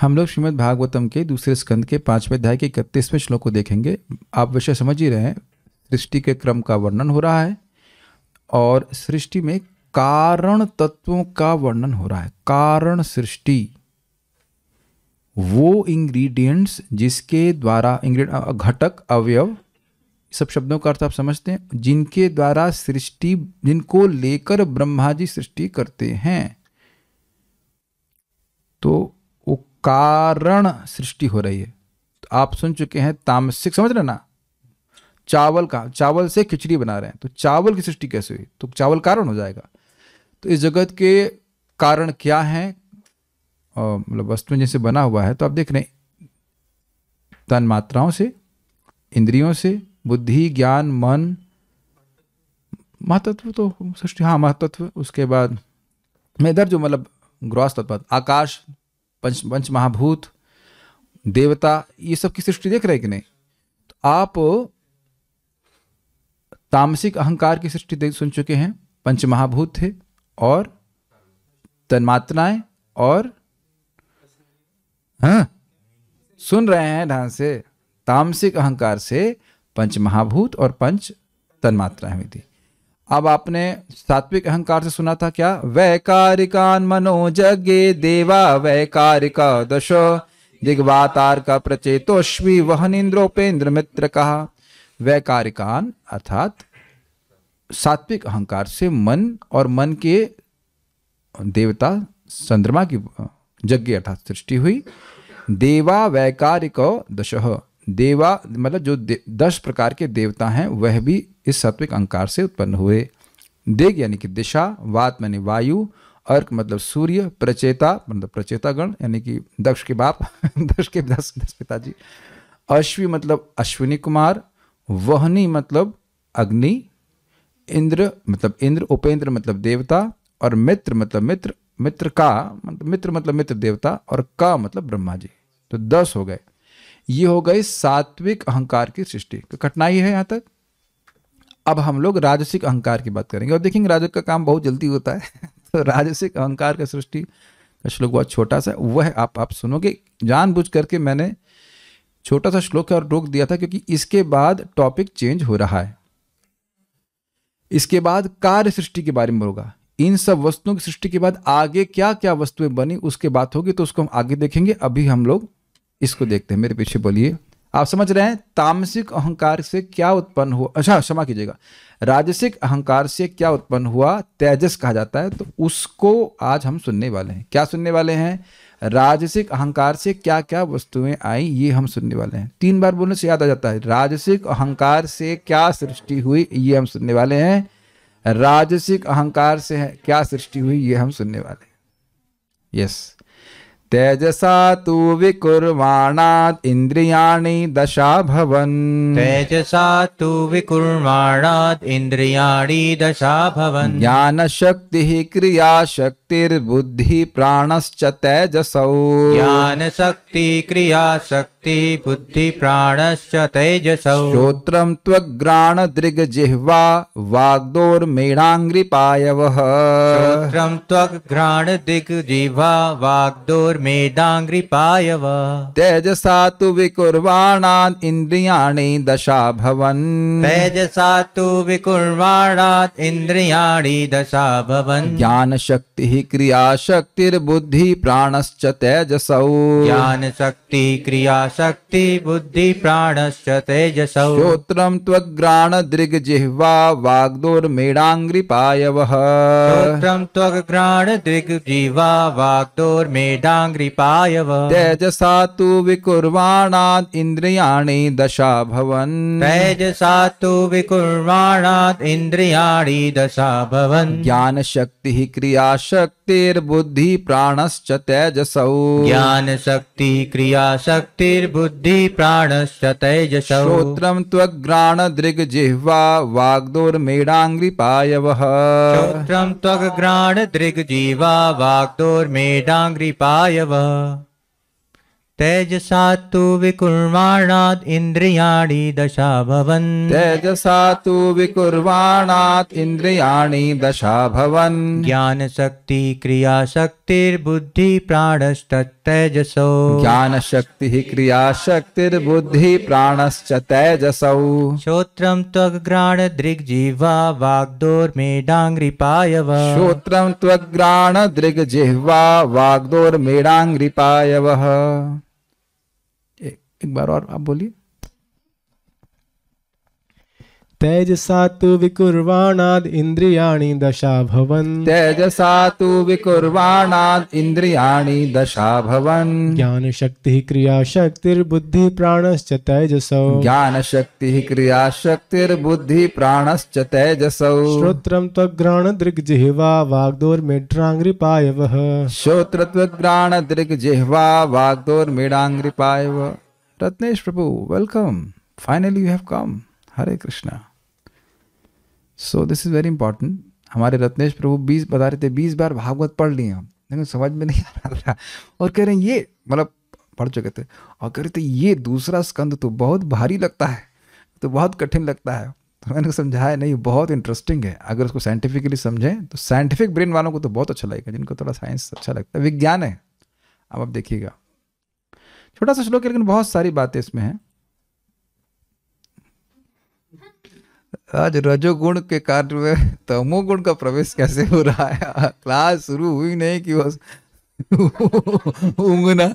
हम लोग श्रीमद् भागवतम के दूसरे स्कंद के पांचवें अध्याय के इकतीसवें श्लोक को देखेंगे आप विषय समझ ही रहे हैं सृष्टि के क्रम का वर्णन हो रहा है और सृष्टि में कारण तत्वों का वर्णन हो रहा है कारण सृष्टि वो इंग्रेडिएंट्स जिसके द्वारा घटक अवयव सब शब्दों का अर्थ आप समझते हैं जिनके द्वारा सृष्टि जिनको लेकर ब्रह्मा जी सृष्टि करते हैं तो कारण सृष्टि हो रही है तो आप सुन चुके हैं तामसिक समझ रहे ना चावल का चावल से खिचड़ी बना रहे हैं तो चावल की सृष्टि कैसे हुई तो चावल कारण हो जाएगा तो इस जगत के कारण क्या है मतलब वस्तु जैसे बना हुआ है तो आप देख रहे हैं तन मात्राओं से इंद्रियों से बुद्धि ज्ञान मन महातत्व तो सृष्टि हाँ महातत्व उसके बाद मैं इधर जो मतलब ग्रॉस तत्व आकाश पंच पंच महाभूत देवता ये सब की सृष्टि देख रहे हैं कि नहीं तो आप तामसिक अहंकार की सृष्टि देख सुन चुके हैं पंच महाभूत थे और तन्मात्राएं और हाँ सुन रहे हैं ध्यान से तामसिक अहंकार से पंच महाभूत और पंच तन्मात्राएं हुई थी अब आपने सात्विक अहंकार से सुना था क्या वैकारिकान मनोजगे देवा वैकारिका दश दिग्वातार का प्रचेतोश्वी वह इंद्रोपेंद्र मित्र कहा वैकारिकान अर्थात सात्विक अहंकार से मन और मन के देवता चंद्रमा की यज्ञ अर्थात सृष्टि हुई देवा वैकारिक दशह देवा मतलब जो दे, दस प्रकार के देवता हैं वह भी इस सात्विक अंकार से उत्पन्न हुए देग यानी कि दिशा वात मानी वायु अर्क मतलब सूर्य प्रचेता मतलब प्रचेता गण यानी कि दक्ष के बाप दक्ष के दस दस पिताजी अश्वी मतलब अश्विनी कुमार वहनी मतलब अग्नि इंद्र मतलब इंद्र उपेंद्र मतलब देवता और मित्र मतलब मित्र मित्र का मतलब मित्र मतलब मित्र देवता और का मतलब ब्रह्मा जी तो दस हो गए ये हो गई सात्विक अहंकार की सृष्टि तो कठिनाई है यहाँ तक अब हम लोग राजसिक अहंकार की बात करेंगे और देखेंगे राजक का काम बहुत जल्दी होता है तो राजसिक अहंकार का सृष्टि का श्लोक बहुत छोटा सा वह आप आप सुनोगे जानबूझ करके मैंने छोटा सा श्लोक और रोक दिया था क्योंकि इसके बाद टॉपिक चेंज हो रहा है इसके बाद कार्य सृष्टि के बारे में होगा इन सब वस्तुओं की सृष्टि के बाद आगे क्या क्या वस्तुएं बनी उसके बात होगी तो उसको हम आगे देखेंगे अभी हम लोग इसको देखते हैं मेरे पीछे बोलिए आप समझ रहे हैं तामसिक अहंकार से क्या उत्पन्न हुआ अच्छा क्षमा कीजिएगा राजसिक अहंकार से क्या उत्पन्न हुआ तेजस कहा जाता है तो उसको आज हम सुनने वाले हैं क्या सुनने वाले हैं राजसिक अहंकार से क्या क्या वस्तुएं आई ये हम सुनने वाले हैं तीन बार बोलने से याद आ जाता है राजसिक अहंकार से क्या सृष्टि हुई ये हम सुनने वाले हैं राजसिक अहंकार से क्या सृष्टि हुई ये हम सुनने वाले हैं यस yes. तेजसा तु विकुर्वाणात् इन्द्रियाणि दशा भवन् तेजसा तु विकुर्वाणात् इन्द्रियाणि दशा भवन् ज्ञानशक्तिः क्रियाशक्तिर्बुद्धिः प्राणश्च तेजसौ ज्ञानशक्ति क्रियाशक्ति शक्ति बुद्धि प्राणश्च तेजसौ श्रोत्रं त्वग्राण दृग् जिह्वा वाग्दोर्मेणाङ्घ्रिपायवः श्रोत्रं त्वग्राण दिग् जिह्वा वाग्दोर् घोर्मेदाङ्घ्रिपायव तेजसा तु विकुर्वाणात् इन्द्रियाणि दशा भवन् तेजसा तु विकुर्वाणात् इन्द्रियाणि दशा ज्ञानशक्तिः क्रियाशक्तिर्बुद्धिः प्राणश्च तेजसौ ज्ञानशक्ति क्रियाशक्ति प्राणश्च तेजसौ श्रोत्रं त्वग्राण दृग्जिह्वा वाग्दोर्मेडाङ्घ्रिपायवः श्रोत्रं त्वग्राण दृग्जिह्वा वाग्दोर्मेडाङ् कृपायव तेजसा तु विकुर्वाणात् इन्द्रियाणि दशा भवन् तेजसा तु विकुर्वाणात् इन्द्रियाणि दशा भवन् ज्ञानशक्तिः क्रियाशक्ति शक्तिर्बुद्धि प्राणश्च तेजसौ ज्ञान शक्ति क्रिया शक्तिर्बुद्धि प्राणश्च तेजसौ श्रोत्रम त्वग्राण दृग जिह्वा वाग्दोर्मेडाङ्ग्रि पायवः श्रोत्रम त्वग्राण दृग जिह्वा वाग्दोर्मेडाङ्ग्रि पायवः तेजसा तु विकुर्वाणात् इन्द्रियाणि दशा भवन् तेजसा तु विकुर्वाणात् इन्द्रियाणि दशा भवन् ज्ञानशक्ति क्रियाशक्तिर्बुद्धि प्राणश्चत्तेजसौ ज्ञानशक्तिः क्रियाशक्तिर्बुद्धि प्राणश्च तेजसौ श्रोत्रं त्वग्राण दृग्जिह्वा वाग्दोर्मेडाङ्घ्रिपायव श्रोत्रं त्वग्राण दृग्जिह्वा वाग्दोर्मेडाङ्घ्रिपायवः एक बार और आप बोलिए तेज सातु विकुर्वाणाद इंद्रियाणी दशा भवन तेज सातु विकुर्वाणाद इंद्रियाणी दशा भवन ज्ञान शक्ति क्रिया शक्तिर बुद्धि प्राणश्च तेजसो ज्ञान शक्ति क्रिया शक्तिर बुद्धि प्राणश्च तेजसो श्रोत्रम त्वग्राण दृग जिह्वा वाग्दोर मिड्रांग्रिपायवः श्रोत्र त्वग्राण दृग जिह्वा वाग्दोर मिडांग्रिपायवः Ratnesh Prabhu, welcome. Finally, you have come. Hare Krishna. So this is very important हमारे रत्नेश प्रभु बीस बता रहे थे बीस बार भागवत पढ़ लिए हम लेकिन समझ में नहीं आ रहा था और कह रहे हैं ये मतलब पढ़ चुके थे और कह रहे थे ये दूसरा स्कंद तो बहुत भारी लगता है तो बहुत कठिन लगता है तो मैंने समझाया नहीं बहुत इंटरेस्टिंग है अगर उसको साइंटिफिकली समझें तो साइंटिफिक ब्रेन वालों को तो बहुत अच्छा लगेगा जिनको थोड़ा साइंस अच्छा लगता है विज्ञान है अब आप देखिएगा छोटा सा श्लोक है लेकिन बहुत सारी बातें इसमें हैं आज रजोगुण के कार्य में तमोगुण तो का प्रवेश कैसे हो रहा है क्लास शुरू हुई नहीं कि बस उंगना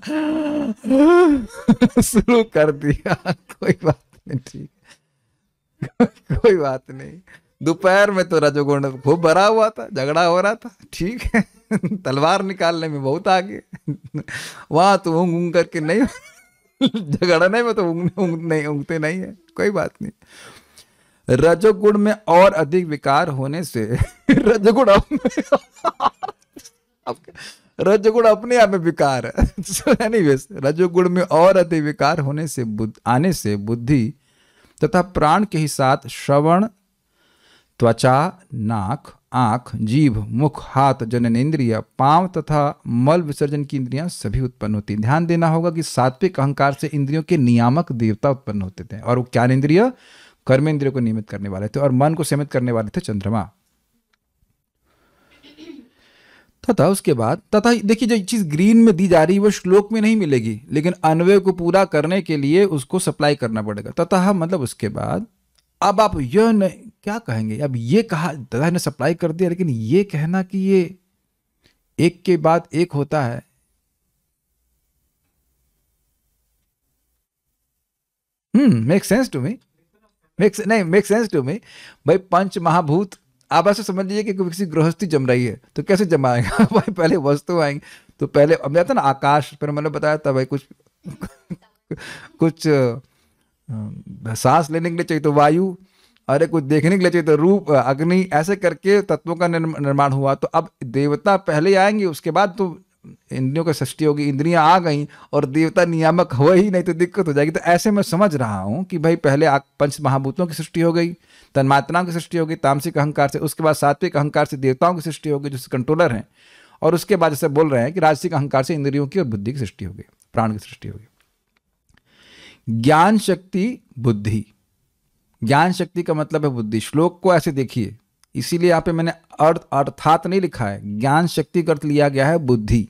शुरू कर दिया कोई बात नहीं ठीक कोई बात नहीं दोपहर में तो रजोगुण खूब भरा हुआ था झगड़ा हो रहा था ठीक है तलवार निकालने में बहुत आगे वहां तो ऊँग ऊँग करके नहीं झगड़ने में तो ऊँगने ऊँग नहीं ऊँगते नहीं है कोई बात नहीं रजोगुण में और अधिक विकार होने से रजोगुण रजोगुण अपने आप में विकार है रजोगुण में और अधिक विकार होने से आने से बुद्धि तथा प्राण के ही साथ श्रवण त्वचा नाक आंख जीभ मुख हाथ जननेन्द्रिय पांव तथा मल विसर्जन की इंद्रियां सभी उत्पन्न होती ध्यान देना होगा कि सात्विक अहंकार से इंद्रियों के नियामक देवता उत्पन्न होते थे और वो ज्ञानेन्द्रिय कर्मेंद्रिय को नियमित करने वाले थे और मन को सीमित करने वाले थे चंद्रमा तथा उसके बाद तथा देखिए जो चीज़ ग्रीन में दी जा रही है वो श्लोक में नहीं मिलेगी लेकिन अनवय को पूरा करने के लिए उसको सप्लाई करना पड़ेगा तथा मतलब उसके बाद अब आप यह नहीं क्या कहेंगे अब ये कहा दादा ने सप्लाई कर दिया लेकिन ये कहना कि ये एक के बाद एक होता है hmm make sense to me make नहीं मेक सेंस टू मी भाई पंच महाभूत आप ऐसे समझ लीजिए कि किसी गृहस्थी जम रही है तो कैसे जमाएगा भाई पहले वस्तु आएंगे तो पहले अब जाता ना आकाश पर मैंने बताया था भाई कुछ कुछ सांस लेने के लिए चाहिए तो वायु अरे कुछ देखने के लिए चाहिए तो रूप अग्नि ऐसे करके तत्वों का निर्माण हुआ तो अब देवता पहले आएंगे उसके बाद तो इंद्रियों की सृष्टि होगी इंद्रियां आ गई और देवता नियामक हुआ ही नहीं तो दिक्कत हो जाएगी तो ऐसे मैं समझ रहा हूँ कि भाई पहले पंच महाभूतों की सृष्टि हो गई तन्मात्राओं की सृष्टि होगी तामसिक अहंकार से उसके बाद सात्विक अहंकार से देवताओं की सृष्टि होगी जिससे कंट्रोलर हैं और उसके बाद जैसे बोल रहे हैं कि राजसिक अहंकार से इंद्रियों की और बुद्धि की सृष्टि होगी प्राण की सृष्टि होगी ज्ञान शक्ति बुद्धि ज्ञान शक्ति का मतलब है बुद्धि श्लोक को ऐसे देखिए इसीलिए यहाँ पे मैंने अर्थ अर्थात नहीं लिखा है ज्ञान शक्ति का अर्थ लिया गया है बुद्धि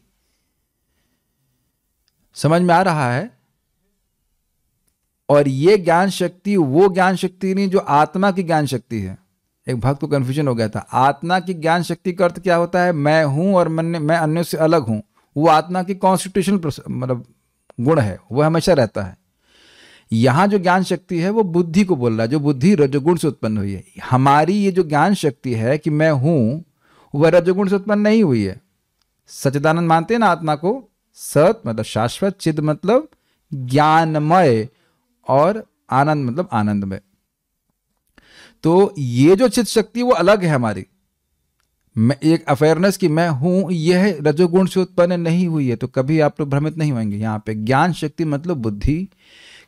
समझ में आ रहा है और ये ज्ञान शक्ति वो ज्ञान शक्ति नहीं जो आत्मा की ज्ञान शक्ति है एक भक्त को कन्फ्यूजन हो गया था आत्मा की ज्ञान शक्ति का अर्थ क्या होता है मैं हूं और मैंने मैं अन्यों से अलग हूं वो आत्मा की कॉन्स्टिट्यूशन मतलब गुण है वह हमेशा रहता है यहाँ जो ज्ञान शक्ति है वो बुद्धि को बोल रहा है जो बुद्धि रजोगुण से उत्पन्न हुई है हमारी ये जो ज्ञान शक्ति है कि मैं हूं वह रजोगुण से उत्पन्न नहीं हुई है सचिदानंद मानते हैं ना आत्मा को सत मतलब शाश्वत चिद मतलब ज्ञानमय और आनंद मतलब आनंदमय तो ये जो चित शक्ति वो अलग है हमारी मैं एक अवेयरनेस की मैं हूं यह रजोगुण से उत्पन्न नहीं हुई है तो कभी आप लोग भ्रमित नहीं होंगे यहां पे ज्ञान शक्ति मतलब बुद्धि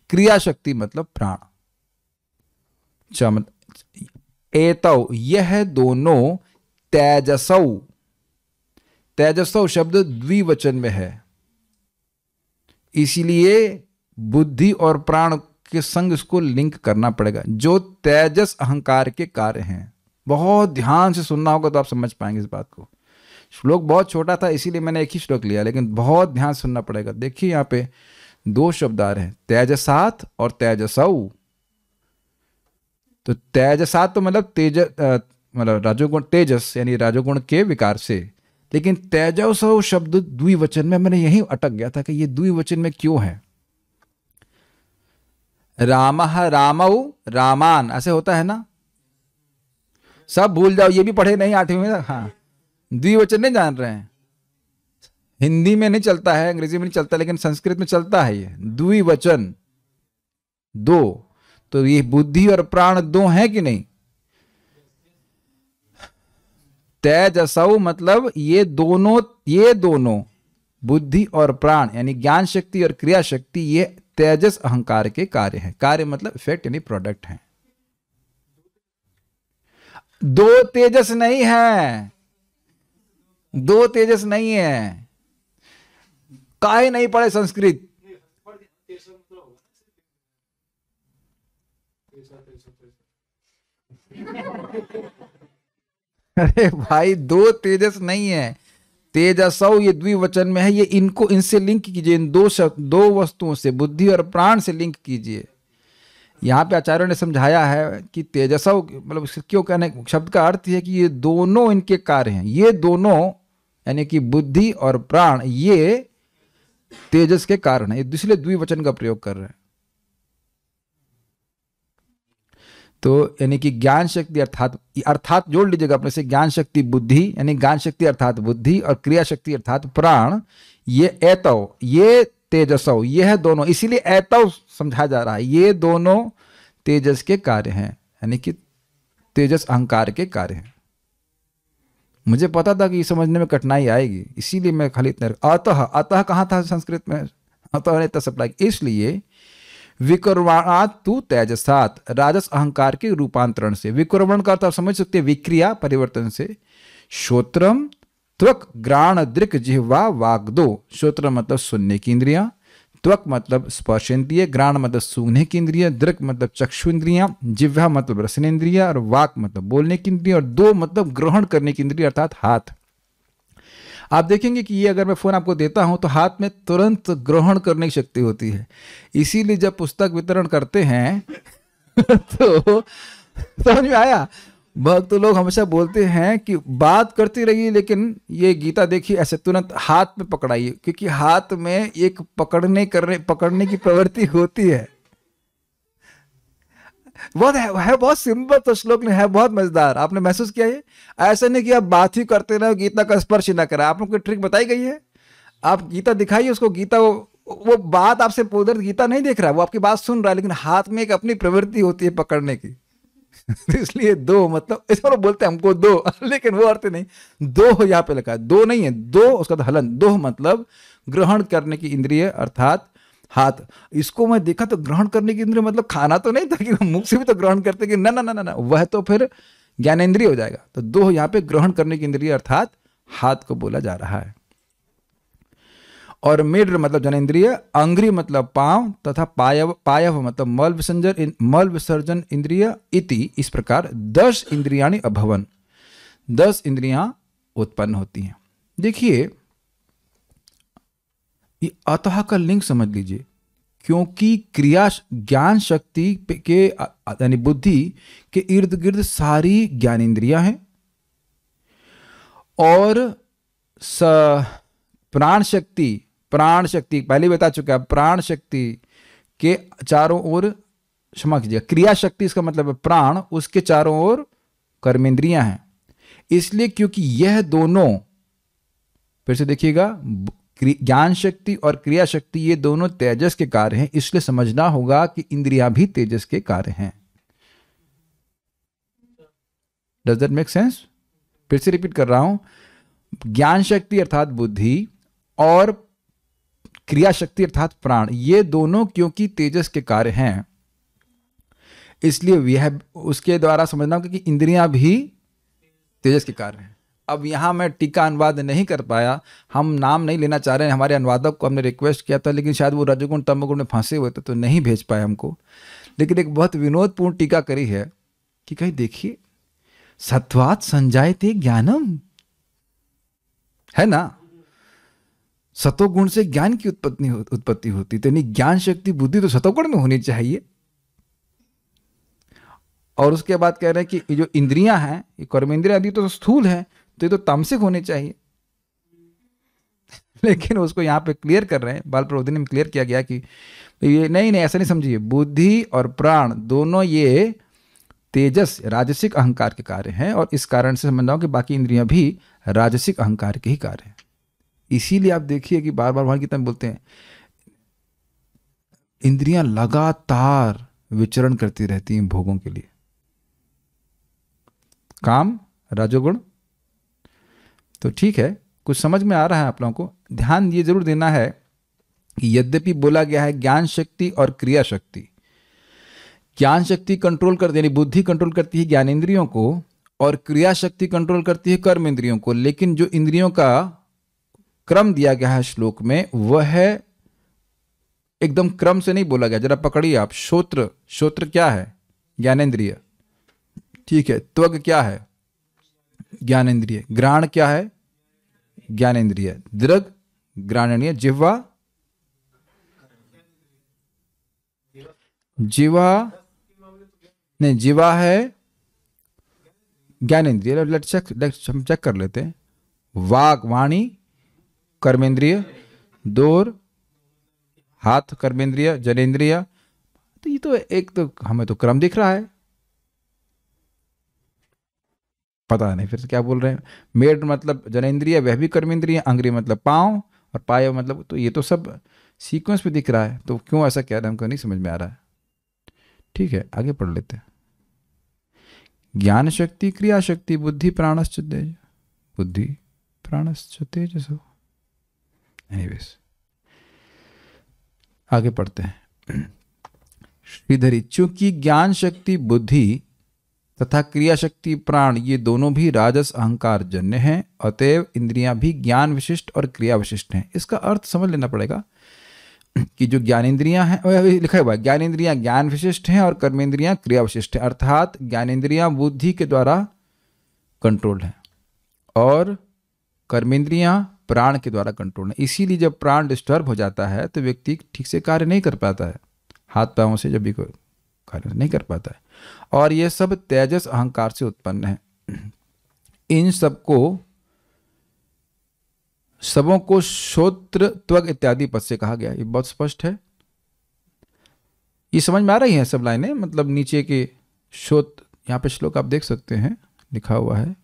क्रिया शक्ति मतलब प्राण चम अच्छा, एतव यह दोनों तेजसव तेजसव शब्द द्विवचन में है इसलिए बुद्धि और प्राण के संग इसको लिंक करना पड़ेगा जो तेजस अहंकार के कार्य हैं बहुत ध्यान से सुनना होगा तो आप समझ पाएंगे इस बात को श्लोक बहुत छोटा था इसीलिए मैंने एक ही श्लोक लिया लेकिन बहुत ध्यान सुनना पड़ेगा देखिए यहां पे दो शब्द आ रहे हैं तेजसात और तेजसऊ तो तेजसात तो मतलब तेज मतलब राजोगुण तेजस यानी राजोगुण के विकार से लेकिन तेजसऊ शब्द द्विवचन में मैंने यही अटक गया था कि ये द्विवचन में क्यों है राम रामऊ रामान ऐसे होता है ना सब भूल जाओ ये भी पढ़े नहीं आठवीं में हाँ द्विवचन नहीं जान रहे हैं हिंदी में नहीं चलता है अंग्रेजी में नहीं चलता लेकिन संस्कृत में चलता है ये द्विवचन दो तो ये बुद्धि और प्राण दो है कि नहीं असौ मतलब ये दोनों ये दोनों बुद्धि और प्राण यानी ज्ञान शक्ति और क्रिया शक्ति ये तेजस अहंकार के कार्य हैं कार्य मतलब इफेक्ट यानी प्रोडक्ट हैं दो तेजस नहीं है दो तेजस नहीं है ही नहीं पढ़े संस्कृत अरे भाई दो तेजस नहीं है तेजसव ये द्विवचन में है ये इनको इनसे लिंक कीजिए इन दो दो वस्तुओं से बुद्धि और प्राण से लिंक कीजिए यहाँ पे आचार्यों ने समझाया है कि तेजसव मतलब क्यों कहने शब्द का अर्थ है कि ये दोनों इनके कार्य हैं ये दोनों यानी कि बुद्धि और प्राण ये तेजस के कारण है इसलिए द्विवचन का प्रयोग कर रहे हैं तो यानी कि ज्ञान शक्ति अर्थात अर्थात जोड़ लीजिएगा अपने से ज्ञान शक्ति बुद्धि यानी ज्ञान शक्ति अर्थात बुद्धि और क्रिया शक्ति अर्थात प्राण ये ऐतव ये तेजसव ये है दोनों इसीलिए ऐतव समझा जा रहा है ये दोनों तेजस के कार्य हैं यानी कि तेजस अहंकार के कार्य हैं मुझे पता था कि समझने में कठिनाई आएगी इसीलिए मैं खाली इतने अतः अतः कहाँ था संस्कृत में अतः ने सप्लाई इसलिए विक्रवाणा तू तेजसात राजस अहंकार के रूपांतरण से विक्रवण का अर्थ आप समझ सकते हैं विक्रिया परिवर्तन से श्रोत्रम त्वक ग्राण दृक जिह्वा वाग्दो श्रोत्र मतलब सुनने की इंद्रिया त्वक मतलब स्पर्श इंद्रिय ग्राण मतलब सूंघने की इंद्रिय दृक मतलब चक्षु इंद्रिया जिव्या मतलब रसन इंद्रिय और वाक मतलब बोलने की इंद्रिय और दो मतलब ग्रहण करने की इंद्रिय अर्थात हाथ आप देखेंगे कि ये अगर मैं फ़ोन आपको देता हूं तो हाथ में तुरंत ग्रहण करने की शक्ति होती है इसीलिए जब पुस्तक वितरण करते हैं तो समझ में आया भक्त लोग हमेशा बोलते हैं कि बात करती रहिए लेकिन ये गीता देखिए ऐसे तुरंत हाथ में पकड़ाइए क्योंकि हाथ में एक पकड़ने करने पकड़ने की प्रवृत्ति होती है बहुत है, है बहुत सिंपल तो श्लोक ने है बहुत मजेदार आपने महसूस किया ये ऐसा नहीं कि आप बात ही करते रहे गीता का स्पर्श ना करें आपको कोई ट्रिक बताई गई है आप गीता दिखाइए उसको गीता वो वो बात आपसे उधर गीता नहीं देख रहा है वो आपकी बात सुन रहा है लेकिन हाथ में एक अपनी प्रवृत्ति होती है पकड़ने की तो इसलिए दो मतलब इस पर बोलते हैं हमको दो लेकिन वो अर्थ नहीं दो यहाँ पे लिखा है दो नहीं है दो उसका तो हलन दो मतलब ग्रहण करने की इंद्रिय अर्थात हाथ इसको मैं देखा तो ग्रहण करने की इंद्रिय मतलब खाना तो नहीं था कि मुख से भी तो ग्रहण करते कि ना ना ना ना वह तो फिर ज्ञानेन्द्रिय हो जाएगा तो दो यहाँ पे ग्रहण करने की इंद्रिय अर्थात हाथ को बोला जा रहा है और मिड्र मतलब जनेन्द्रिय अंग्री मतलब पांव तथा पायव पायव मतलब मल विसर्जन मल विसर्जन इंद्रिय इति इस प्रकार दस इंद्रियाणी अभवन दस इंद्रियां उत्पन्न होती हैं देखिए ये अतः का लिंग समझ लीजिए क्योंकि क्रिया ज्ञान शक्ति के यानी बुद्धि के इर्द गिर्द सारी ज्ञान इंद्रिया हैं और प्राण शक्ति प्राण शक्ति पहले बता चुका है प्राण शक्ति के चारों ओर क्षमा कीजिए क्रिया शक्ति इसका मतलब है प्राण उसके चारों ओर कर्मेंद्रियां हैं इसलिए क्योंकि यह दोनों फिर से देखिएगा ज्ञान शक्ति और क्रिया शक्ति ये दोनों तेजस के कार्य हैं इसलिए समझना होगा कि इंद्रियां भी तेजस के कार्य हैं डज दैट मेक सेंस फिर से रिपीट कर रहा हूं ज्ञान शक्ति अर्थात बुद्धि और क्रिया शक्ति अर्थात प्राण ये दोनों क्योंकि तेजस के कार्य हैं इसलिए वह उसके द्वारा समझना होगा कि इंद्रियां भी तेजस के कार्य हैं अब यहाँ मैं टीका अनुवाद नहीं कर पाया हम नाम नहीं लेना चाह रहे हैं हमारे अनुवादक को हमने रिक्वेस्ट किया था लेकिन शायद वो रजगुण तमगुण में फंसे हुए थे तो नहीं भेज पाए हमको लेकिन एक बहुत विनोदपूर्ण टीका करी है कि कहीं देखिए सत्वात संजायते ज्ञानम है ना सतोगुण से ज्ञान की उत्पत्ति उत्पत्ति होती तो यानी ज्ञान शक्ति बुद्धि तो सतोगुण में होनी चाहिए और उसके बाद कह रहे हैं कि जो इंद्रियां हैं ये कर्मेंद्रिया आदि तो स्थूल है तो ये तो तामसिक होने चाहिए लेकिन उसको यहाँ पे क्लियर कर रहे हैं बाल प्रबोधन में क्लियर किया गया कि ये नहीं नहीं ऐसा नहीं समझिए बुद्धि और प्राण दोनों ये तेजस राजसिक अहंकार के कार्य हैं और इस कारण से समझ रहा हूँ कि बाकी इंद्रियां भी राजसिक अहंकार के ही कार्य हैं इसीलिए आप देखिए कि बार बार भगवान गीता में बोलते हैं इंद्रियां लगातार विचरण करती रहती हैं भोगों के लिए काम राजोगुण तो ठीक है कुछ समझ में आ रहा है आप लोगों को ध्यान ये जरूर देना है कि यद्यपि बोला गया है ज्ञान शक्ति और क्रिया शक्ति ज्ञान शक्ति कंट्रोल करती यानी बुद्धि कंट्रोल करती है ज्ञान इंद्रियों को और क्रिया शक्ति कंट्रोल करती है कर्म इंद्रियों को लेकिन जो इंद्रियों का क्रम दिया गया है श्लोक में वह है एकदम क्रम से नहीं बोला गया जरा पकड़िए आप श्रोत्र श्रोत्र क्या है ज्ञानेन्द्रिय ठीक है त्वग क्या है ज्ञानेन्द्रिय ग्राण क्या है ज्ञानेन्द्रिय दृग ग्राणीय जिह्वा जीवा नहीं जीवा है ज्ञानेन्द्रिय लेट चेक हम चेक कर लेते हैं वाक वाणी कर्मेंद्रिय दौर हाथ कर्मेंद्रिय जनेन्द्रिय तो ये तो एक तो हमें तो क्रम दिख रहा है पता नहीं फिर क्या बोल रहे हैं मेड मतलब जनेन्द्रिय वह भी कर्मेंद्रिय अंग्री मतलब पाओ और पाए मतलब तो ये तो सब सीक्वेंस भी दिख रहा है तो क्यों ऐसा कह रहे हैं हमको नहीं समझ में आ रहा है ठीक है आगे पढ़ लेते हैं ज्ञान शक्ति क्रिया शक्ति बुद्धि प्राणश्च तेज बुद्धि प्राणश्च तेजसो एनीवेज आगे पढ़ते हैं श्रीधरी चूंकि ज्ञान शक्ति बुद्धि तथा क्रिया शक्ति प्राण ये दोनों भी राजस अहंकार जन्य हैं अतएव इंद्रियां भी ज्ञान विशिष्ट और क्रिया विशिष्ट हैं इसका अर्थ समझ लेना पड़ेगा कि जो ज्ञान इंद्रियां हैं अभी लिखा हुआ है इंद्रियां ज्ञान विशिष्ट हैं और इंद्रियां क्रिया विशिष्ट हैं अर्थात इंद्रियां बुद्धि के द्वारा कंट्रोल्ड हैं और इंद्रियां प्राण के द्वारा कंट्रोल है इसीलिए जब प्राण डिस्टर्ब हो जाता है तो व्यक्ति ठीक से कार्य नहीं कर पाता है हाथ पाँव से जब भी कोई कार्य नहीं कर पाता है और ये सब तेजस अहंकार से उत्पन्न है इन सबको सबों को श्रोत्र त्वग इत्यादि पद से कहा गया ये बहुत स्पष्ट है ये समझ में आ रही है सब लाइनें मतलब नीचे के श्रोत यहाँ पे श्लोक आप देख सकते हैं लिखा हुआ है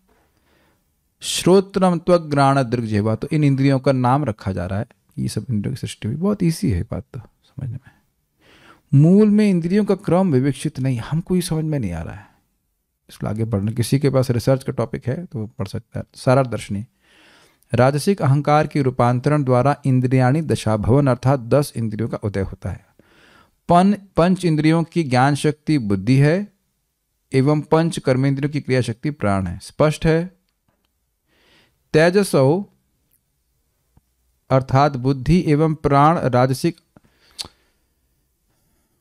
श्रोत्रम ग्राण दृग जेवा तो इन इंद्रियों का नाम रखा जा रहा है ये सब इंद्रियों की सृष्टि हुई बहुत ईजी है बात तो समझने में मूल में इंद्रियों का क्रम विवेक्षित नहीं हमको ये समझ में नहीं आ रहा है इसको आगे बढ़ना किसी के पास रिसर्च का टॉपिक है तो वो पढ़ सकता है सारा दर्शनी राजसिक अहंकार के रूपांतरण द्वारा इंद्रियाणी दशाभवन अर्थात दस इंद्रियों का उदय होता है पन पंच इंद्रियों की ज्ञान शक्ति बुद्धि है एवं पंच कर्मेंद्रियों की क्रिया शक्ति प्राण है स्पष्ट है तेजसौ अर्थात बुद्धि एवं प्राण राजसिक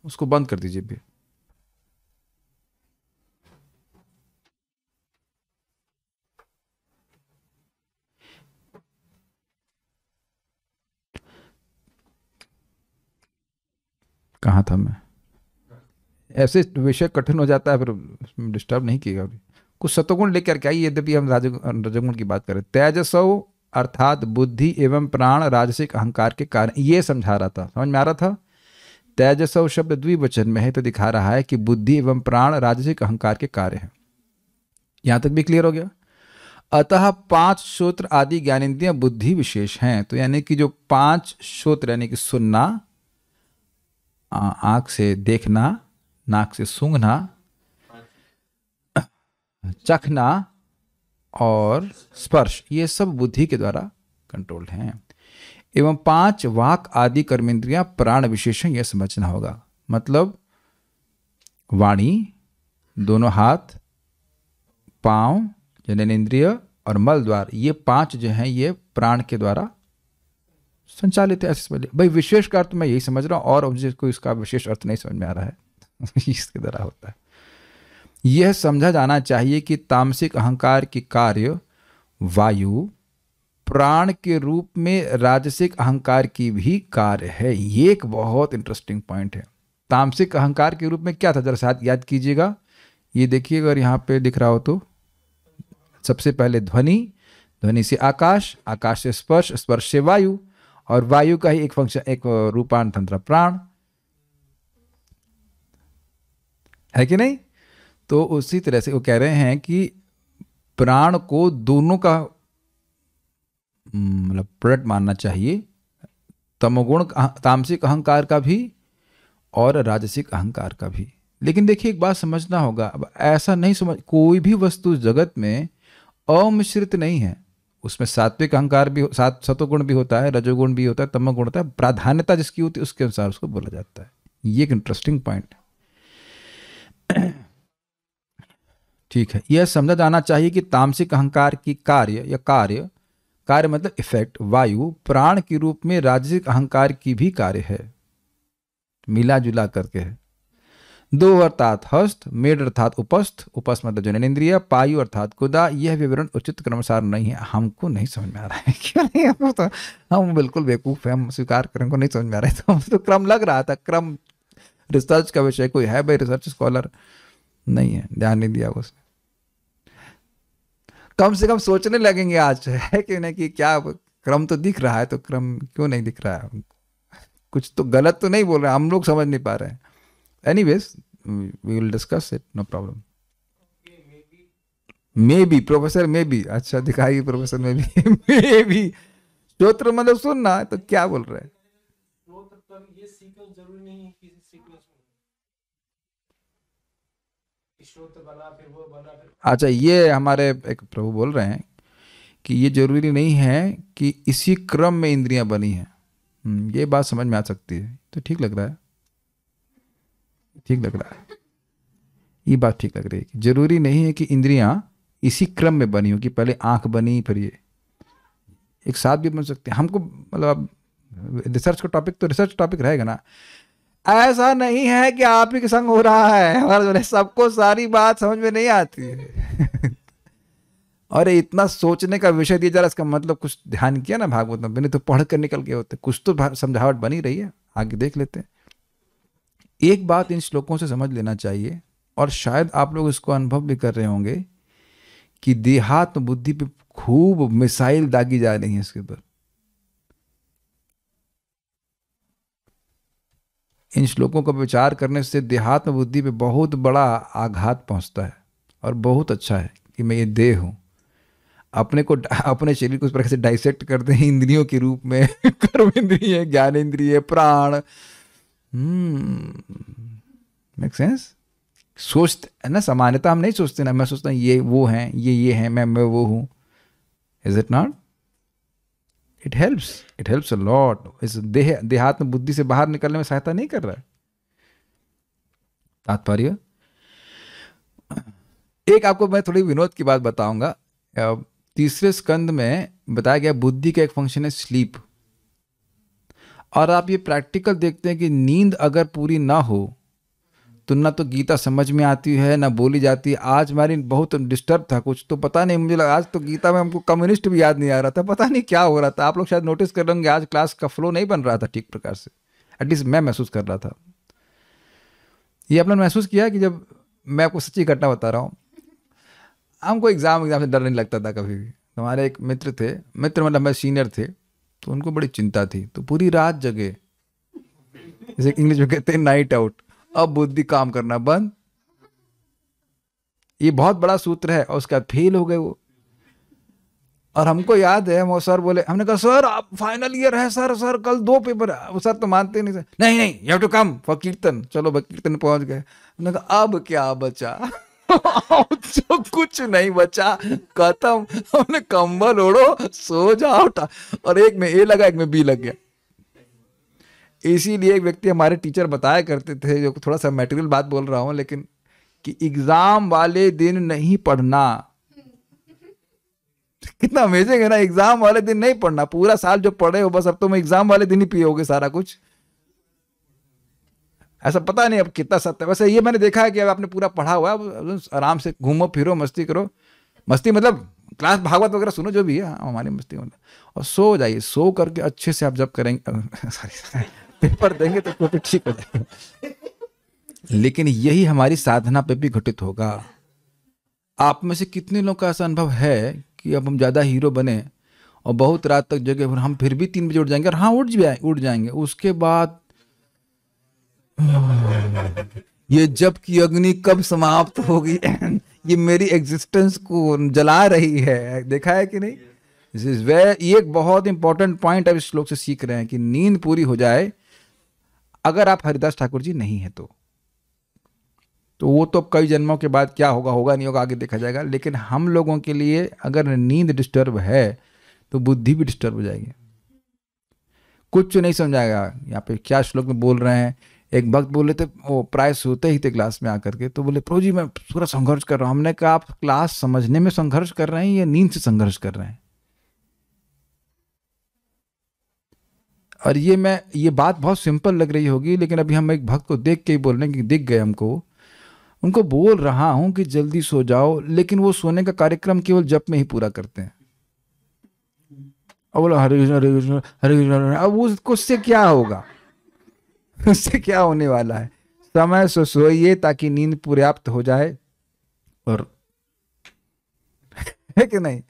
उसको बंद कर दीजिए भी कहा था मैं ऐसे विषय कठिन हो जाता है फिर डिस्टर्ब नहीं किएगा अभी कुछ सतोगुण लेकर के आई यद्यपि हम रजगुण की बात करें तेजसव अर्थात बुद्धि एवं प्राण राजसिक अहंकार के कारण ये समझा रहा था समझ में आ रहा था तेजसव शब्द द्विवचन में है तो दिखा रहा है कि बुद्धि एवं प्राण राजसिक अहंकार के कार्य हैं यहाँ तक भी क्लियर हो गया अतः पांच श्रोत्र आदि ज्ञानेन्द्रियां बुद्धि विशेष हैं तो यानी कि जो पांच श्रोत्र यानी कि सुनना आँख से देखना नाक से सूंघना चखना और स्पर्श ये सब बुद्धि के द्वारा कंट्रोल्ड हैं एवं पांच वाक आदि कर्मेंद्रियां प्राण विशेषण यह समझना होगा मतलब वाणी दोनों हाथ पांव जननेन्द्रिय और मल द्वार ये पांच जो हैं ये प्राण के द्वारा संचालित है ऐसे भाई विशेष का अर्थ मैं यही समझ रहा हूँ और मुझे कोई इसका विशेष अर्थ नहीं समझ में आ रहा है इसके द्वारा होता है यह समझा जाना चाहिए कि तामसिक अहंकार के कार्य वायु प्राण के रूप में राजसिक अहंकार की भी कार्य है ये एक बहुत इंटरेस्टिंग पॉइंट है तामसिक अहंकार के रूप में क्या था जरा साथ याद कीजिएगा ये देखिए अगर यहाँ पे दिख रहा हो तो सबसे पहले ध्वनि ध्वनि से आकाश आकाश से स्पर्श स्पर्श से वायु और वायु का ही एक फंक्शन एक रूपांतंत्र प्राण है कि नहीं तो उसी तरह से वो कह रहे हैं कि प्राण को दोनों का हम्म, मतलब प्रोडक्ट मानना चाहिए तमोगुण तामसिक अहंकार का भी और राजसिक अहंकार का भी लेकिन देखिए एक बात समझना होगा अब ऐसा नहीं समझ कोई भी वस्तु जगत में अमिश्रित नहीं है उसमें सात्विक अहंकार भी सात सतोगुण भी होता है रजोगुण भी होता है तमोगुण होता है प्राधान्यता जिसकी होती है उसके अनुसार उसको बोला जाता है ये एक इंटरेस्टिंग पॉइंट है ठीक है यह समझा जाना चाहिए कि तामसिक अहंकार की कार्य या कार्य कार्य मतलब इफेक्ट वायु प्राण के रूप में राजसिक अहंकार की भी कार्य है मिला जुला करके है दो अर्थात हस्त मेड अर्थात उपस्थ उपस्थ मतलब जननेन्द्रिय पायु अर्थात कुदा यह विवरण उचित क्रमसार नहीं है हमको नहीं समझ में आ रहा है क्यों नहीं हम तो हम बिल्कुल बेवकूफ़ है हम स्वीकार करें को नहीं समझ में आ रहा है तो हम तो क्रम लग रहा था क्रम रिसर्च का विषय कोई है भाई रिसर्च स्कॉलर नहीं है ध्यान नहीं दिया उसने कम से कम सोचने लगेंगे आज है कि नहीं कि क्या क्रम तो दिख रहा है तो क्रम क्यों नहीं दिख रहा है कुछ तो गलत तो नहीं बोल रहे हम लोग समझ नहीं पा रहे हैं anyways we will discuss it no problem maybe professor maybe अच्छा दिखाई professor maybe maybe श्रोत्र मतलब सुनना तो क्या बोल रहे हैं अच्छा ये हमारे एक प्रभु बोल रहे हैं कि ये जरूरी नहीं है कि इसी क्रम में इंद्रियां बनी हैं हम्म, ये बात समझ में आ सकती है तो ठीक लग रहा है ठीक लग रहा है ये बात ठीक लग रही है जरूरी नहीं है कि इंद्रियां इसी क्रम में बनी हो कि पहले आंख बनी फिर ये एक साथ भी बन सकते हैं हमको मतलब रिसर्च का टॉपिक तो रिसर्च टॉपिक रहेगा ना ऐसा नहीं है कि आप ही के संग हो रहा है और सबको सारी बात समझ में नहीं आती है और इतना सोचने का विषय दिया जा रहा है इसका मतलब कुछ ध्यान किया ना भागवत में तो पढ़ कर निकल गए होते कुछ तो समझावट बनी रही है आगे देख लेते हैं एक बात इन श्लोकों से समझ लेना चाहिए और शायद आप लोग इसको अनुभव भी कर रहे होंगे कि देहात्म बुद्धि पे खूब मिसाइल दागी जा रही है इसके ऊपर इन श्लोकों का विचार करने से देहात्म बुद्धि पे बहुत बड़ा आघात पहुंचता है और बहुत अच्छा है कि मैं ये देह हूँ अपने को अपने शरीर को उस प्रकार से डाइसेक्ट करते हैं इंद्रियों के रूप में कर्म इंद्रिय ज्ञान इंद्रिय प्राण मेक हम्म, सेंस सोचते है ना सामान्यता हम नहीं सोचते ना मैं सोचता हूँ ये वो हैं ये ये हैं मैं मैं वो हूँ is it not it helps it helps a lot इस देह देहात्म बुद्धि से बाहर निकलने में सहायता नहीं कर रहा है तात्पर्य एक आपको मैं थोड़ी विनोद की बात बताऊंगा तीसरे स्कंद में बताया गया बुद्धि का एक फंक्शन है स्लीप और आप ये प्रैक्टिकल देखते हैं कि नींद अगर पूरी ना हो तो ना तो गीता समझ में आती है ना बोली जाती है आज हमारी बहुत डिस्टर्ब था कुछ तो पता नहीं मुझे लगा आज तो गीता में हमको कम्युनिस्ट भी याद नहीं आ रहा था पता नहीं क्या हो रहा था आप लोग शायद नोटिस कर लेंगे आज क्लास का फ्लो नहीं बन रहा था ठीक प्रकार से एटलीस्ट मैं महसूस कर रहा था ये आपने महसूस किया कि जब मैं आपको सच्ची घटना बता रहा हूँ हमको एग्ज़ाम एग्ज़ाम से डर नहीं लगता था कभी भी हमारे एक मित्र थे मित्र मतलब हमारे सीनियर थे तो उनको बड़ी चिंता थी तो पूरी रात जगे जैसे इंग्लिश में कहते हैं नाइट आउट अब बुद्धि काम करना बंद ये बहुत बड़ा सूत्र है और उसका फेल हो गए वो और हमको याद है वो सर बोले हमने कहा सर आप फाइनल ईयर है सर सर कल दो पेपर है सर तो मानते नहीं सर नहीं नहीं यू टू कम फॉर कीर्तन चलो कीर्तन पहुंच गए हमने कहा अब क्या बचा जो कुछ नहीं बचा खत्म हमने कंबल ओढ़ो सो जाओ और एक में ए लगा एक में बी लग गया इसीलिए एक व्यक्ति हमारे टीचर बताया करते थे जो थोड़ा सा मेटेरियल बात बोल रहा हूँ लेकिन कि एग्ज़ाम वाले दिन नहीं पढ़ना कितना अमेजिंग है ना एग्ज़ाम वाले दिन नहीं पढ़ना पूरा साल जो पढ़े हो बस अब तो मैं एग्ज़ाम वाले दिन ही पियोगे सारा कुछ ऐसा पता नहीं अब कितना सत्य वैसे ये मैंने देखा है कि अब आपने पूरा पढ़ा हुआ है आराम से घूमो फिरो मस्ती करो मस्ती मतलब क्लास भागवत वगैरह सुनो जो भी है हाँ, हमारी मस्ती मतलब और सो जाइए सो करके अच्छे से आप जब करेंगे सॉरी पेपर देंगे तो कोविड ठीक हो जाएगा लेकिन यही हमारी साधना पे भी घटित होगा आप में से कितने लोग का ऐसा अनुभव है कि अब हम ज़्यादा हीरो बने और बहुत रात तक जगे हम फिर भी तीन बजे उठ जाएंगे और हाँ उठ जाए उठ जाएंगे उसके बाद ये जब की अग्नि कब समाप्त होगी ये मेरी एग्जिस्टेंस को जला रही है देखा है कि नहीं ये एक बहुत इंपॉर्टेंट पॉइंट अब इस श्लोक से सीख रहे हैं कि नींद पूरी हो जाए अगर आप हरिदास ठाकुर जी नहीं हैं तो तो वो तो कई जन्मों के बाद क्या होगा होगा नहीं होगा आगे देखा जाएगा लेकिन हम लोगों के लिए अगर नींद डिस्टर्ब है तो बुद्धि भी डिस्टर्ब हो जाएगी कुछ नहीं समझाएगा यहाँ पे क्या श्लोक में बोल रहे हैं एक भक्त बोले थे वो प्राय सोते ही थे क्लास में आकर के तो बोले प्रो जी मैं पूरा संघर्ष कर रहा हूँ हमने कहा आप क्लास समझने में संघर्ष कर रहे हैं या नींद से संघर्ष कर रहे हैं और ये मैं ये बात बहुत सिंपल लग रही होगी लेकिन अभी हम एक भक्त को देख के ही बोल रहे हैं कि दिख गए हमको उनको बोल रहा हूं कि जल्दी सो जाओ लेकिन वो सोने का कार्यक्रम केवल जप में ही पूरा करते हैं और हरे कृष्ण हरे कृष्ण हरे कृष्ण अब उसको उससे क्या होगा उससे क्या होने वाला है समय से सोइए ताकि नींद पर्याप्त हो जाए और है कि नहीं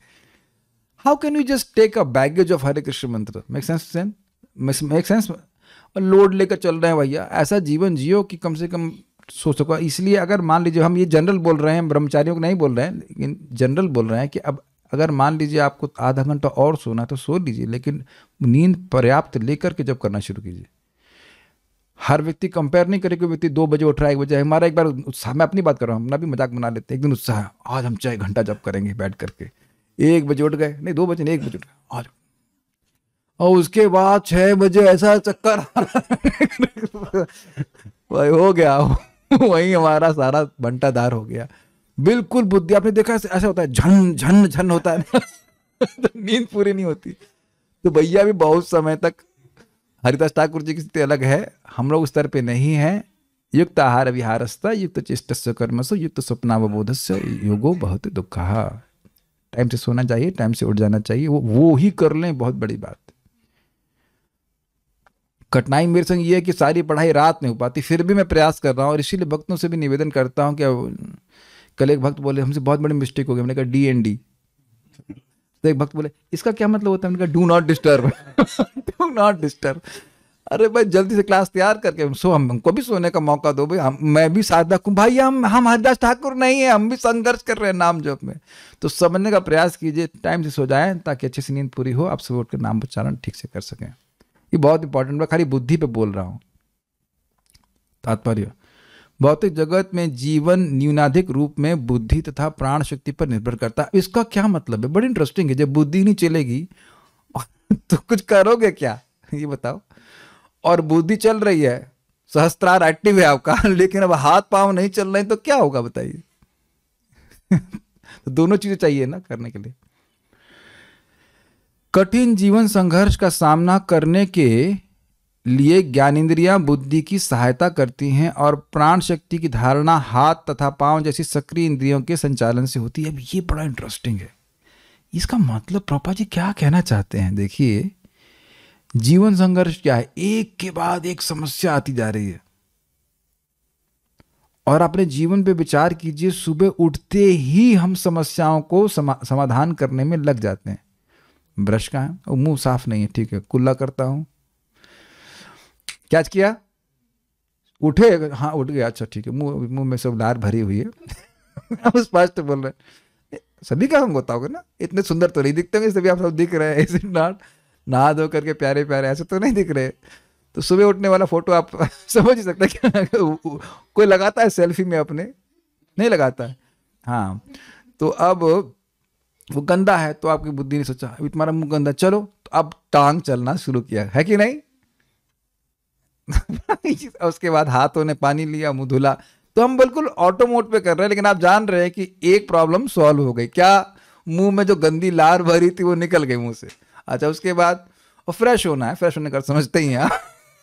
how can you just take a baggage of Hare Krishna mantra make sense sense make sense और लोड लेकर चल रहे हैं भैया ऐसा जीवन जियो कि कम से कम सोच सको इसलिए अगर मान लीजिए हम ये जनरल बोल रहे हैं ब्रह्मचारियों को नहीं बोल रहे हैं लेकिन जनरल बोल रहे हैं कि अब अगर मान लीजिए आपको आधा घंटा और सोना तो सो लीजिए लेकिन नींद पर्याप्त लेकर के जब करना शुरू कीजिए हर व्यक्ति कंपेयर नहीं करे कि व्यक्ति दो बजे उठ रहा है एक बजे हमारा एक बार उत्साह मैं अपनी बात कर रहा हूँ अपना भी मजाक बना लेते हैं एक दिन उत्साह आज हम चाहे घंटा जब करेंगे बैठ करके एक बजे उठ गए नहीं दो बजे नहीं एक बजे उठ गए आज और उसके बाद छह बजे ऐसा चक्कर भाई हो गया वही हमारा सारा बंटादार हो गया बिल्कुल बुद्धि आपने देखा ऐसा होता है झन झन झन होता है तो नींद पूरी नहीं होती तो भैया भी बहुत समय तक हरिदास ठाकुर जी की स्थिति अलग है हम लोग उस स्तर पे नहीं है युक्त आहार विहारस्ता युक्त चेष्ट कर्मसो युक्त स्वप्नावबोध से योगो बहुत दुखा टाइम से सोना चाहिए टाइम से उठ जाना चाहिए वो वो ही कर लें बहुत बड़ी बात कठिनाई मेरे संग ये है कि सारी पढ़ाई रात में हो पाती फिर भी मैं प्रयास कर रहा हूँ और इसीलिए भक्तों से भी निवेदन करता हूँ कि कल एक भक्त बोले हमसे बहुत बड़ी मिस्टेक हो गई मैंने कहा डी एन डी तो एक भक्त बोले इसका क्या मतलब होता है मैंने कहा do not disturb do not disturb अरे भाई जल्दी से क्लास तैयार करके सो हम हमको भी सोने का मौका दो भाई हम मैं भी शारदा कूँ भाई हम हम हरिदास ठाकुर नहीं है हम भी संघर्ष कर रहे हैं नाम जप में तो समझने का प्रयास कीजिए टाइम से सो जाएं ताकि अच्छे से नींद पूरी हो आप उठ के नाम उच्चारण ठीक से कर सकें ये बहुत इंपॉर्टेंट खाली बुद्धि पे बोल रहा हूं तात्पर्य भौतिक जगत में जीवन न्यूनाधिक रूप में बुद्धि तथा प्राण शक्ति पर निर्भर करता है इसका क्या मतलब है बड़ी इंटरेस्टिंग है जब बुद्धि नहीं चलेगी तो कुछ करोगे क्या ये बताओ और बुद्धि चल रही है सहस्त्रार एक्टिव है आपका लेकिन अब हाथ पांव नहीं चल रहे तो क्या होगा बताइए तो दोनों चीजें चाहिए ना करने के लिए कठिन जीवन संघर्ष का सामना करने के लिए ज्ञानेन्द्रिया बुद्धि की सहायता करती हैं और प्राण शक्ति की धारणा हाथ तथा पांव जैसी सक्रिय इंद्रियों के संचालन से होती है अब ये बड़ा इंटरेस्टिंग है इसका मतलब प्रपा जी क्या कहना चाहते हैं देखिए जीवन संघर्ष क्या है एक के बाद एक समस्या आती जा रही है और अपने जीवन पे विचार कीजिए सुबह उठते ही हम समस्याओं को समा, समाधान करने में लग जाते हैं ब्रश का है और मुंह साफ नहीं है ठीक है कुल्ला करता हूँ क्या किया उठे हाँ उठ गया अच्छा ठीक है मुंह मुंह में सब लार भरी हुई है स्पष्ट बोल रहे सभी का हम बताओगे ना इतने सुंदर तो नहीं दिखते होंगे सभी आप सब दिख रहे हैं ऐसे नॉट नहा धो करके प्यारे प्यारे ऐसे तो नहीं दिख रहे तो सुबह उठने वाला फोटो आप समझ ही सकते क्या कोई लगाता है सेल्फी में अपने नहीं लगाता है हाँ तो अब वो गंदा है तो आपकी बुद्धि ने सोचा अभी तुम्हारा मुंह गंदा चलो तो अब टांग चलना शुरू किया है कि नहीं उसके बाद हाथों ने पानी लिया मुंह धुला तो हम बिल्कुल ऑटो मोड पे कर रहे हैं लेकिन आप जान रहे हैं कि एक प्रॉब्लम सॉल्व हो गई क्या मुंह में जो गंदी लार भरी थी वो निकल गई मुंह से अच्छा उसके बाद और फ्रेश होना है फ्रेश होने का समझते ही हैं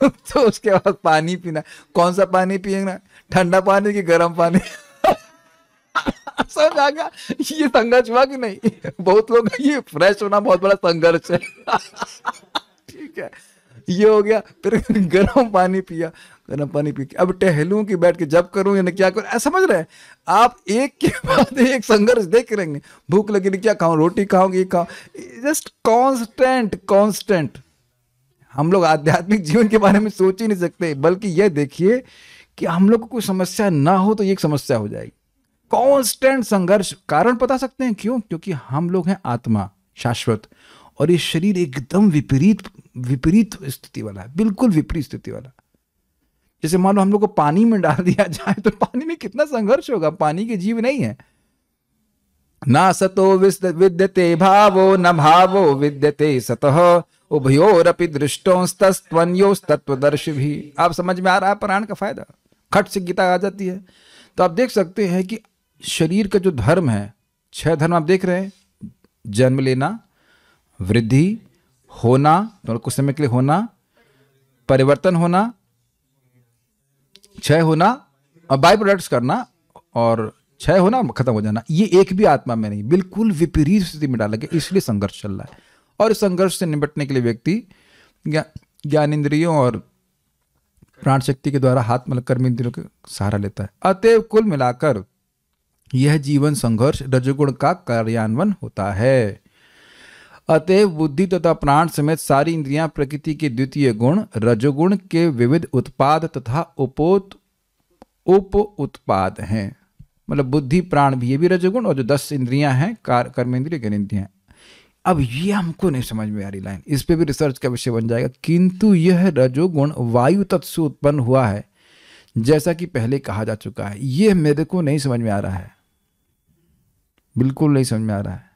तो उसके बाद पानी पीना कौन सा पानी पिएगा ठंडा पानी कि गर्म पानी समझ आ गया ये संघर्ष हुआ कि नहीं बहुत लोग ये फ्रेश होना बहुत बड़ा संघर्ष है ठीक है ये हो गया फिर गर्म पानी पिया गर्म पानी पी के अब टहलूं कि बैठ के जब करूं या क्या करूं समझ रहे आप एक के बाद एक संघर्ष देख रहेंगे भूख लगी नहीं क्या खाऊं रोटी खाऊं ये खाऊं जस्ट कांस्टेंट कांस्टेंट हम लोग आध्यात्मिक जीवन के बारे में सोच ही नहीं सकते बल्कि यह देखिए कि हम लोग को कोई समस्या ना हो तो ये एक समस्या हो जाएगी कांस्टेंट संघर्ष कारण बता सकते हैं क्यों क्योंकि हम लोग हैं आत्मा शाश्वत और ये शरीर एकदम विपरीत विपरीत स्थिति वाला है बिल्कुल विपरीत स्थिति वाला जैसे मान लो हम लोग को पानी में डाल दिया जाए तो पानी में कितना संघर्ष होगा पानी के जीव नहीं है ना सतो विद्यते भावो न भावो विद्यते सतह उभयोरअपि दर्श भी आप समझ में आ रहा है प्राण का फायदा खट से गीता आ जाती है तो आप देख सकते हैं कि शरीर का जो धर्म है छह धर्म आप देख रहे हैं जन्म लेना वृद्धि होना थोड़ा तो कुछ समय के लिए होना परिवर्तन होना क्षय होना और बाय प्रोडक्ट्स करना और क्षय होना खत्म हो जाना ये एक भी आत्मा में नहीं बिल्कुल विपरीत स्थिति में डाला गया इसलिए संघर्ष चल रहा है और इस संघर्ष से निपटने के लिए व्यक्ति ज्ञान इंद्रियों और प्राण शक्ति के द्वारा हाथ मल कर्म इंद्रियों का सहारा लेता है अतएव कुल मिलाकर यह जीवन संघर्ष रजगुण का कार्यान्वयन होता है अतएव बुद्धि तथा प्राण समेत सारी इंद्रियां प्रकृति के द्वितीय गुण रजगुण के विविध उत्पाद तथा उपोत उप उत्पाद हैं मतलब बुद्धि प्राण भी ये भी रजगुण और जो दस इंद्रियां हैं कार कर्मेंद्रिय ज्ञानेन्द्रियां अब ये हमको नहीं समझ में आ रही लाइन इस पर भी रिसर्च का विषय बन जाएगा किंतु यह रजोगुण वायु तत्व उत्पन्न हुआ है जैसा कि पहले कहा जा चुका है यह मेरे को नहीं समझ में आ रहा है बिल्कुल नहीं समझ में आ रहा है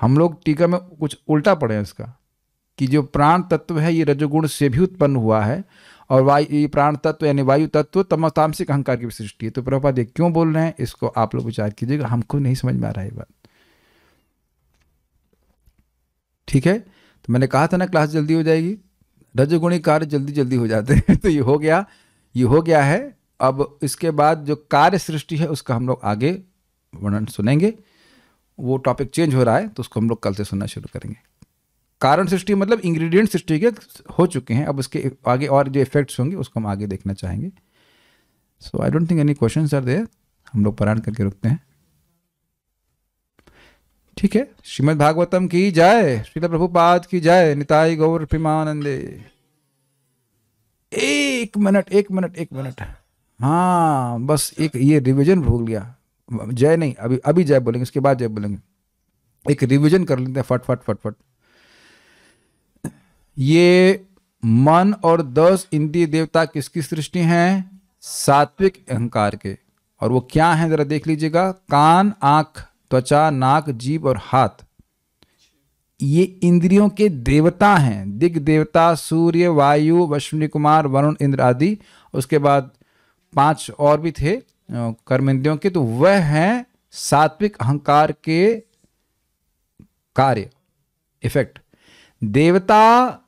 हम लोग टीका में कुछ उल्टा पड़े हैं इसका कि जो प्राण तत्व है ये रजोगुण से भी उत्पन्न हुआ है और वायु ये प्राण तत्व यानी वायु तत्व तम अहंकार की सृष्टि है तो प्रभुपाद ये क्यों बोल रहे हैं इसको आप लोग विचार कीजिएगा हमको नहीं समझ में आ रहा है बात ठीक है तो मैंने कहा था ना क्लास जल्दी हो जाएगी रजोगुणी कार्य जल्दी जल्दी हो जाते हैं तो ये हो गया ये हो गया है अब इसके बाद जो कार्य सृष्टि है उसका हम लोग आगे वर्णन सुनेंगे वो टॉपिक चेंज हो रहा है तो उसको हम लोग कल से सुनना शुरू करेंगे कारण सृष्टि मतलब इंग्रेडिएंट सृष्टि के हो चुके हैं अब उसके आगे और जो इफेक्ट्स होंगे उसको हम आगे देखना चाहेंगे so I don't think any question sir there हम लोग पारायण करके रुकते हैं ठीक है श्रीमद भागवतम की जाए श्रील प्रभुपाद की जाए निताई गौर प्रेमानंदे एक मिनट एक मिनट एक मिनट हाँ बस एक ये रिवीजन भूल गया जय नहीं अभी अभी जय बोलेंगे उसके बाद जय बोलेंगे एक रिविजन कर लेते हैं फट फट फट फट ये मन और दस इंद्रिय देवता किसकी सृष्टि हैं सात्विक अहंकार के और वो क्या है जरा देख लीजिएगा कान आंख त्वचा नाक जीभ और हाथ ये इंद्रियों के देवता हैं दिग देवता सूर्य वायु अश्विनी कुमार वरुण इंद्र आदि उसके बाद पांच और भी थे कर्म इंद्रियों के तो वह है सात्विक अहंकार के कार्य इफेक्ट देवता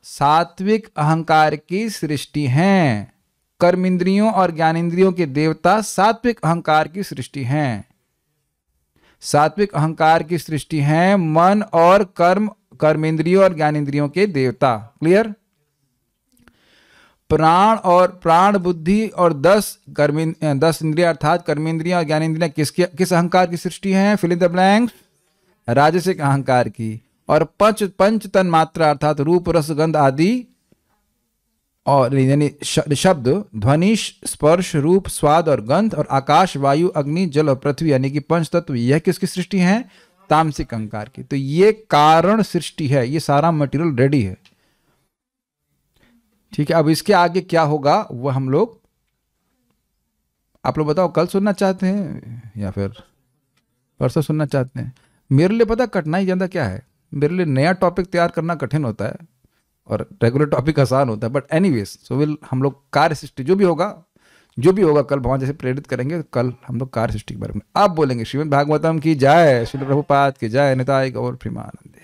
सात्विक अहंकार की सृष्टि हैं कर्म इंद्रियों और ज्ञान इंद्रियों के देवता सात्विक अहंकार की सृष्टि हैं सात्विक अहंकार की सृष्टि हैं मन और कर्म कर्मेंद्रियों और ज्ञान इंद्रियों के देवता क्लियर प्राण और प्राण बुद्धि और दस कर्मी दस इंद्रिया अर्थात कर्मेंद्रिया और ज्ञानेन्द्रिया किसकी किस अहंकार की सृष्टि है फिलिंग द ब्लैंक राजसिक अहंकार की और पंच पंच तन मात्रा अर्थात रूप रस गंध आदि और यानी शब्द ध्वनि स्पर्श रूप स्वाद और गंध और आकाश वायु अग्नि जल और पृथ्वी यानी कि पंच तत्व यह किसकी सृष्टि है तामसिक अहंकार की तो ये कारण सृष्टि है ये सारा मटेरियल रेडी है ठीक है अब इसके आगे क्या होगा वह हम लोग आप लोग बताओ कल सुनना चाहते हैं या फिर परसों सुनना चाहते हैं मेरे लिए पता कठिनाई ज़्यादा क्या है मेरे लिए नया टॉपिक तैयार करना कठिन होता है और रेगुलर टॉपिक आसान होता है but anyways so will हम लोग कार्य सृष्टि जो भी होगा जो भी होगा कल भगवान जैसे प्रेरित करेंगे तो कल हम लोग कार्य सृष्टि के बारे में आप बोलेंगे श्रीमद भागवतम की जाए श्री प्रभुपाद की जाय निताय गौर प्रेमानंद